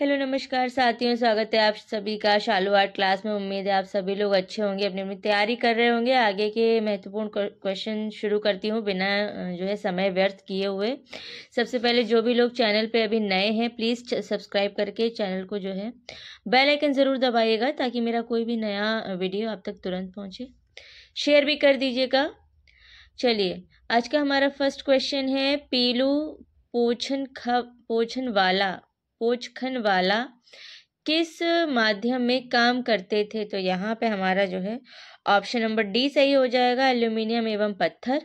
hello नमस्कार साथियों स्वागत है आप सभी का शालू आर्ट क्लास में उम्मीद है आप सभी लोग अच्छे होंगे अपनी अपनी तैयारी कर रहे होंगे आगे के महत्वपूर्ण क्वेश्चन शुरू करती हूँ बिना जो है समय व्यर्थ किए हुए सबसे पहले जो भी लोग चैनल पे अभी नए हैं प्लीज़ सब्सक्राइब करके चैनल को जो है बेलाइकन ज़रूर दबाइएगा ताकि मेरा कोई भी नया वीडियो आप तक तुरंत पहुँचे शेयर भी कर दीजिएगा चलिए आज का हमारा फर्स्ट क्वेश्चन है पीलू पोछन ख पोछन वाला वाला किस माध्यम में काम करते थे तो यहाँ पे हमारा जो है ऑप्शन नंबर डी सही हो जाएगा एल्यूमिनियम एवं पत्थर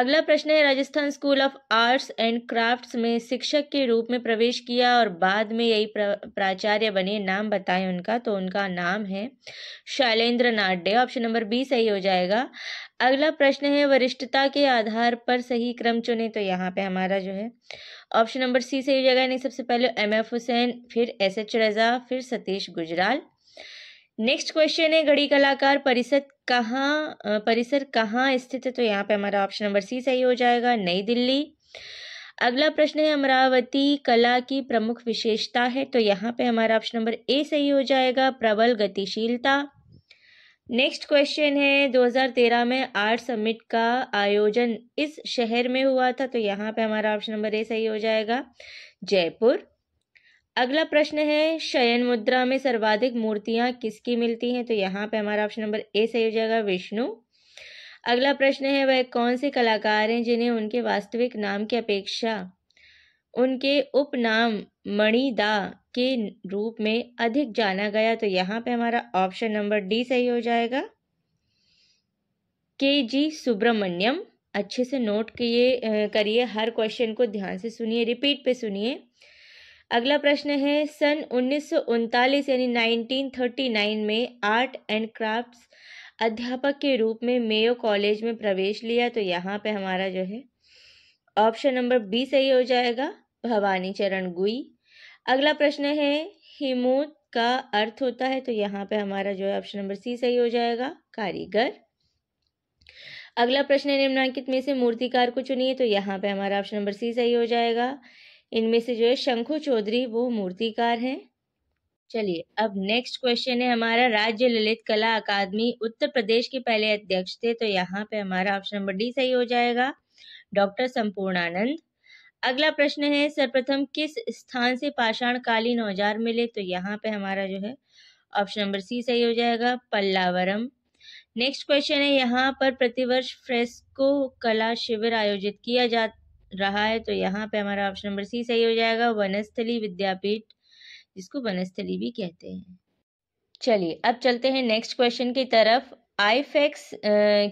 अगला प्रश्न है Rajasthan school of arts and crafts में शिक्षक के रूप में प्रवेश किया और बाद में यही प्राचार्य बने नाम बताएं उनका तो उनका नाम है Shailendra Nadde option number B सही हो जाएगा अगला प्रश्न है वरिष्ठता के आधार पर सही क्रम चुने तो यहाँ पे हमारा जो है ऑप्शन नंबर सी सही हो जाएगा यानी सबसे पहले एम एफ हुसैन फिर एस एच रजा फिर सतीश गुजराल नेक्स्ट क्वेश्चन है घड़ी कलाकार परिसर कहाँ परिसर कहाँ स्थित है तो यहाँ पे हमारा ऑप्शन नंबर सी सही हो जाएगा नई दिल्ली अगला प्रश्न है अमरावती कला की प्रमुख विशेषता है तो यहाँ पे हमारा ऑप्शन नंबर ए सही हो जाएगा प्रबल गतिशीलता नेक्स्ट क्वेश्चन है 2013 में आर्ट समिट का आयोजन इस शहर में हुआ था तो यहाँ पे हमारा ऑप्शन नंबर ए सही हो जाएगा जयपुर अगला प्रश्न है शयन मुद्रा में सर्वाधिक मूर्तियां किसकी मिलती हैं तो यहाँ पे हमारा ऑप्शन नंबर ए सही हो जाएगा विष्णु अगला प्रश्न है वह कौन से कलाकार हैं जिन्हें उनके वास्तविक नाम की अपेक्षा उनके उपनाम मणिदा के रूप में अधिक जाना गया तो यहाँ पे हमारा ऑप्शन नंबर डी सही हो जाएगा के जी सुब्रमण्यम अच्छे से नोट किए करिए हर क्वेश्चन को ध्यान से सुनिए रिपीट पे सुनिए अगला प्रश्न है सन उन्नीस यानी 1939 में आर्ट एंड क्राफ्ट्स अध्यापक के रूप में मेयो कॉलेज में प्रवेश लिया तो यहाँ पे हमारा जो है ऑप्शन नंबर बी सही हो जाएगा भवानी चरण गुई अगला प्रश्न है हिमूत का अर्थ होता है तो यहाँ पे हमारा जो है ऑप्शन नंबर सी सही हो जाएगा कारीगर अगला प्रश्न है निम्नांकित में से मूर्तिकार को चुनिए तो यहाँ पे हमारा ऑप्शन नंबर सी सही हो जाएगा इनमें से जो है शंखु चौधरी वो मूर्तिकार हैं चलिए अब नेक्स्ट क्वेश्चन है हमारा राज्य ललित कला अकादमी उत्तर प्रदेश के पहले अध्यक्ष थे तो यहाँ पे हमारा ऑप्शन नंबर डी सही हो जाएगा डॉक्टर संपूर्णानंद अगला प्रश्न है सर्वप्रथम किस स्थान से पाषाण कालीन औजार मिले तो यहाँ पे हमारा जो है ऑप्शन नंबर सी सही हो जाएगा पल्लावरम नेक्स्ट क्वेश्चन है यहाँ पर प्रतिवर्ष फ्रेस्को कला शिविर आयोजित किया जाता रहा है तो यहाँ पे हमारा ऑप्शन नंबर सी सही हो जाएगा वनस्थली विद्यापीठ जिसको वनस्थली भी कहते हैं चलिए अब चलते हैं नेक्स्ट क्वेश्चन की तरफ आईफेक्स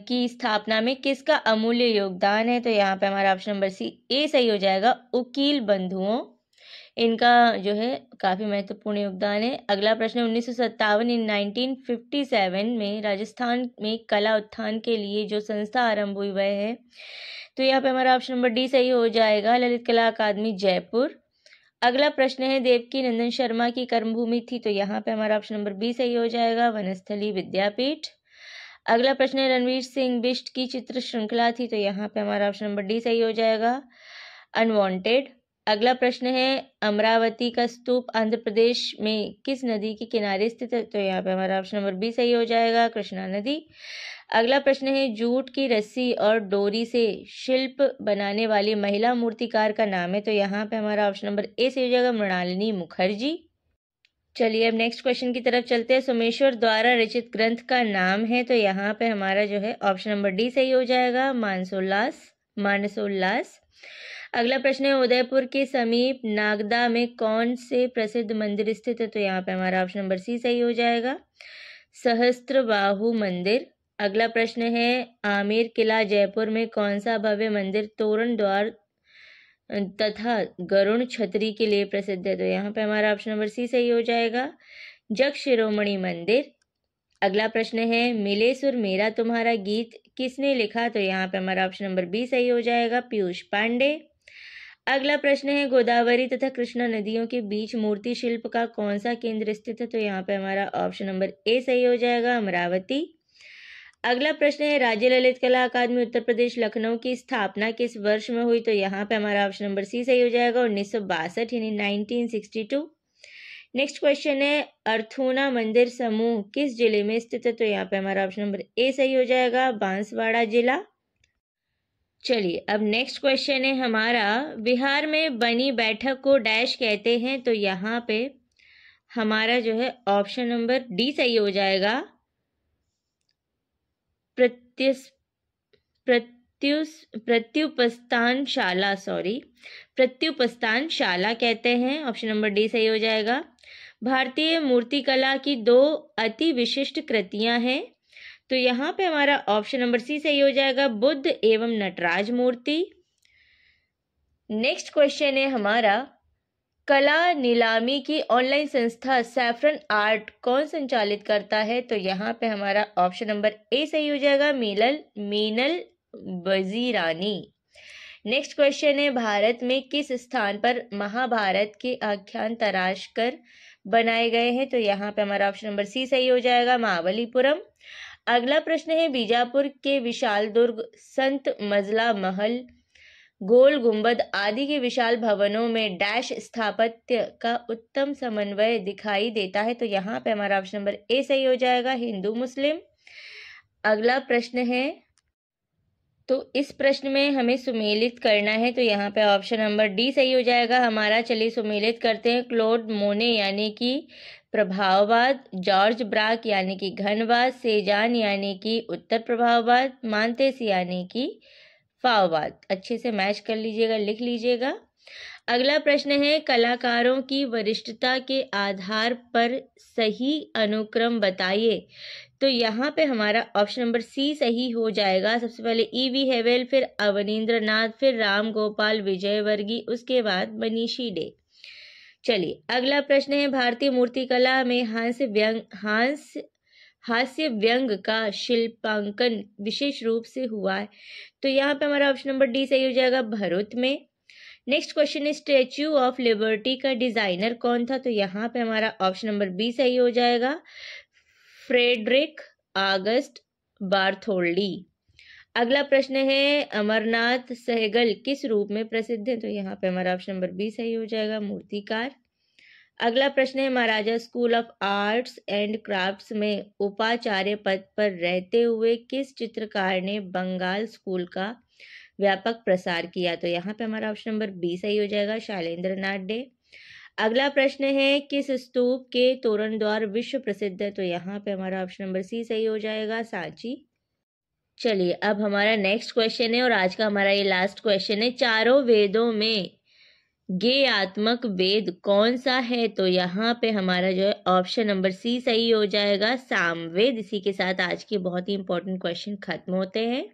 की स्थापना में किसका अमूल्य योगदान है तो यहाँ पे हमारा ऑप्शन नंबर सी ए सही हो जाएगा उकील बंधुओं इनका जो है काफ़ी महत्वपूर्ण योगदान है अगला प्रश्न उन्नीस सौ सत्तावन इन नाइनटीन फिफ्टी सेवन में राजस्थान में कला उत्थान के लिए जो संस्था आरंभ हुई वह है तो यहाँ पे हमारा ऑप्शन नंबर डी सही हो जाएगा ललित कला अकादमी जयपुर अगला प्रश्न है देवकी नंदन शर्मा की कर्मभूमि थी तो यहाँ पे हमारा ऑप्शन नंबर बी सही हो जाएगा वनस्थली विद्यापीठ अगला प्रश्न है रणवीर सिंह बिष्ट की चित्र श्रृंखला थी तो यहाँ पे हमारा ऑप्शन नंबर डी सही हो जाएगा अनवांटेड अगला प्रश्न है अमरावती का स्तूप आंध्र प्रदेश में किस नदी के किनारे स्थित है तो यहाँ पे हमारा ऑप्शन नंबर बी सही हो जाएगा कृष्णा नदी अगला प्रश्न है जूट की रस्सी और डोरी से शिल्प बनाने वाली महिला मूर्तिकार का नाम है तो यहाँ पे हमारा ऑप्शन नंबर ए सही हो जाएगा मृणालिनी मुखर्जी चलिए अब नेक्स्ट क्वेश्चन की तरफ चलते हैं सोमेश्वर द्वारा रचित ग्रंथ का नाम है तो यहाँ पे हमारा जो है ऑप्शन नंबर डी सही हो जाएगा मानसोल्लास मानसोल्लास अगला प्रश्न है उदयपुर के समीप नागदा में कौन से प्रसिद्ध मंदिर स्थित है तो यहाँ पे हमारा ऑप्शन नंबर सी सही हो जाएगा सहस्त्र मंदिर अगला प्रश्न है आमिर किला जयपुर में कौन सा भव्य मंदिर तोरण द्वार तथा गरुण छतरी के लिए प्रसिद्ध है तो यहाँ पे हमारा ऑप्शन नंबर सी सही हो जाएगा जग शिरोमणि मंदिर अगला प्रश्न है मिले सुर मेरा तुम्हारा गीत किसने लिखा तो यहाँ पे हमारा ऑप्शन नंबर बी सही हो जाएगा पीयूष पांडे अगला प्रश्न है गोदावरी तथा कृष्णा नदियों के बीच मूर्ति शिल्प का कौन सा केंद्र स्थित है तो यहाँ पे हमारा ऑप्शन नंबर ए सही हो जाएगा अमरावती अगला प्रश्न है राज्य ललित कला अकादमी उत्तर प्रदेश लखनऊ की स्थापना किस वर्ष में हुई तो यहाँ पे हमारा ऑप्शन नंबर सी सही हो जाएगा उन्नीस सौ बासठ यानी nineteen sixty two next question है अर्थोना मंदिर समूह किस जिले में स्थित है तो यहाँ पे हमारा ऑप्शन नंबर ए सही हो जाएगा बांसवाड़ा जिला चलिए अब नेक्स्ट क्वेश्चन है हमारा बिहार में बनी बैठक को डैश कहते हैं तो यहाँ पे हमारा जो है ऑप्शन नंबर डी सही हो जाएगा प्रत्यस प्रत्य, प्रत्यु प्रत्युपस्थान शाला सॉरी प्रत्युपस्थान शाला कहते हैं ऑप्शन नंबर डी सही हो जाएगा भारतीय मूर्तिकला की दो अति विशिष्ट कृतियां हैं तो यहाँ पे हमारा ऑप्शन नंबर सी सही हो जाएगा बुद्ध एवं नटराज मूर्ति नेक्स्ट क्वेश्चन है हमारा कला नीलामी की ऑनलाइन संस्था सैफरन आर्ट कौन संचालित करता है तो यहाँ पे हमारा ऑप्शन नंबर ए सही हो जाएगा मीनल मीनल वजीरानी नेक्स्ट क्वेश्चन है भारत में किस स्थान पर महाभारत के आख्यान तराश कर बनाए गए हैं तो यहाँ पे हमारा ऑप्शन नंबर सी सही हो जाएगा महाबलीपुरम अगला प्रश्न है बीजापुर के विशाल दुर्ग संत मजला महल गोल गुंबद आदि के विशाल भवनों में डैश स्थापत्य का उत्तम समन्वय दिखाई देता है तो यहाँ पे हमारा ऑप्शन नंबर ए सही हो जाएगा हिंदू मुस्लिम अगला प्रश्न है तो इस प्रश्न में हमें सुमेलित करना है तो यहाँ पे ऑप्शन नंबर डी सही हो जाएगा हमारा चलिए सुमेलित करते हैं क्लोड मोने यानी कि प्रभाववाद जॉर्ज ब्राक यानी कि घनवाद सेजान यानी कि उत्तर प्रभाववाद मानतेस यानी कि फाववाद अच्छे से मैच कर लीजिएगा लिख लीजिएगा अगला प्रश्न है कलाकारों की वरिष्ठता के आधार पर सही अनुक्रम बताइए तो यहाँ पे हमारा ऑप्शन नंबर सी सही हो जाएगा सबसे पहले ई वी हेवेल फिर अवनीन्द्र नाथ फिर राम गोपाल विजय वर्गी उसके बाद मनीषी डे चलिए अगला प्रश्न है भारतीय मूर्तिकला में हंस व्यंग हंस हास्य व्यंग का शिल्पांकन विशेष रूप से हुआ है तो यहाँ पे हमारा ऑप्शन नंबर डी सही हो जाएगा भरत में नेक्स्ट क्वेश्चन है स्टेच्यू ऑफ लिबर्टी का डिजाइनर कौन था तो यहाँ पे हमारा ऑप्शन नंबर बी सही हो जाएगा फ्रेडरिक ऑगस्ट बार्थोल्डी अगला प्रश्न है अमरनाथ सहगल किस रूप में प्रसिद्ध है तो यहाँ पे हमारा ऑप्शन नंबर बी सही हो जाएगा मूर्तिकार अगला प्रश्न है Maharaja school of arts and crafts में उपाचार्य पद पर रहते हुए किस चित्रकार ने बंगाल स्कूल का व्यापक प्रसार किया तो यहाँ पे हमारा ऑप्शन नंबर बी सही हो जाएगा शैलेंद्र नाथ डे अगला प्रश्न है किस स्तूप के तोरण द्वार विश्व प्रसिद्ध है तो यहाँ पे हमारा ऑप्शन नंबर सी सही हो जाएगा सांची चलिए अब हमारा नेक्स्ट क्वेश्चन है और आज का हमारा ये लास्ट क्वेश्चन है चारों वेदों में गे आत्मक वेद कौन सा है तो यहाँ पे हमारा जो है ऑप्शन नंबर सी सही हो जाएगा सामवेद इसी के साथ आज के बहुत ही इंपॉर्टेंट क्वेश्चन खत्म होते हैं